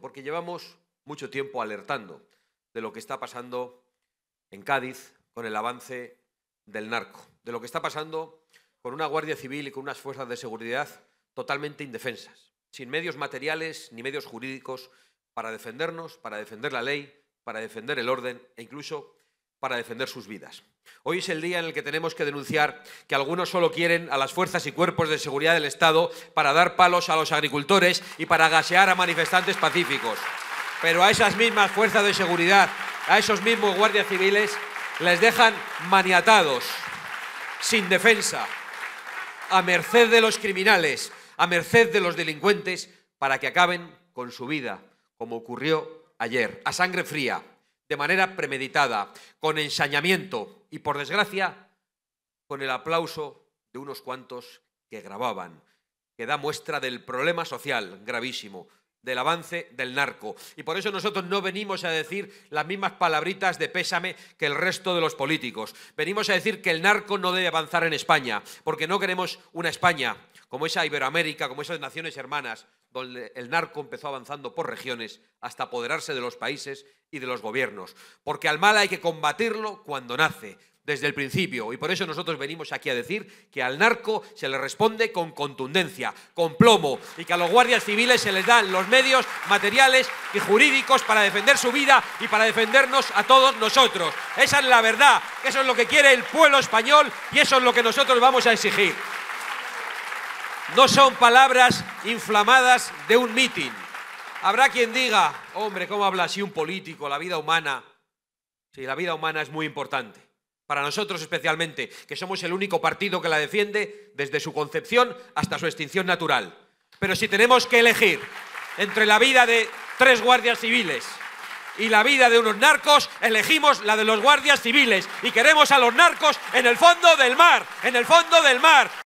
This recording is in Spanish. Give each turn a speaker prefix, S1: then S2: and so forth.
S1: porque llevamos mucho tiempo alertando de lo que está pasando en Cádiz con el avance del narco, de lo que está pasando con una Guardia Civil y con unas fuerzas de seguridad totalmente indefensas, sin medios materiales ni medios jurídicos para defendernos, para defender la ley, para defender el orden e incluso para defender sus vidas. Hoy es el día en el que tenemos que denunciar que algunos solo quieren a las fuerzas y cuerpos de seguridad del Estado para dar palos a los agricultores y para gasear a manifestantes pacíficos. Pero a esas mismas fuerzas de seguridad, a esos mismos guardias civiles, les dejan maniatados, sin defensa, a merced de los criminales, a merced de los delincuentes, para que acaben con su vida, como ocurrió ayer, a sangre fría de manera premeditada, con ensañamiento y, por desgracia, con el aplauso de unos cuantos que grababan, que da muestra del problema social gravísimo del avance del narco. Y por eso nosotros no venimos a decir las mismas palabritas de pésame que el resto de los políticos. Venimos a decir que el narco no debe avanzar en España, porque no queremos una España como esa Iberoamérica, como esas naciones hermanas, donde el narco empezó avanzando por regiones hasta apoderarse de los países y de los gobiernos. Porque al mal hay que combatirlo cuando nace, desde el principio. Y por eso nosotros venimos aquí a decir que al narco se le responde con contundencia, con plomo, y que a los guardias civiles se les dan los medios materiales y jurídicos para defender su vida y para defendernos a todos nosotros. Esa es la verdad, eso es lo que quiere el pueblo español y eso es lo que nosotros vamos a exigir. No son palabras inflamadas de un mitin. Habrá quien diga, hombre, ¿cómo habla así un político? La vida humana. Sí, la vida humana es muy importante. Para nosotros especialmente, que somos el único partido que la defiende desde su concepción hasta su extinción natural. Pero si tenemos que elegir entre la vida de tres guardias civiles y la vida de unos narcos, elegimos la de los guardias civiles y queremos a los narcos en el fondo del mar, en el fondo del mar.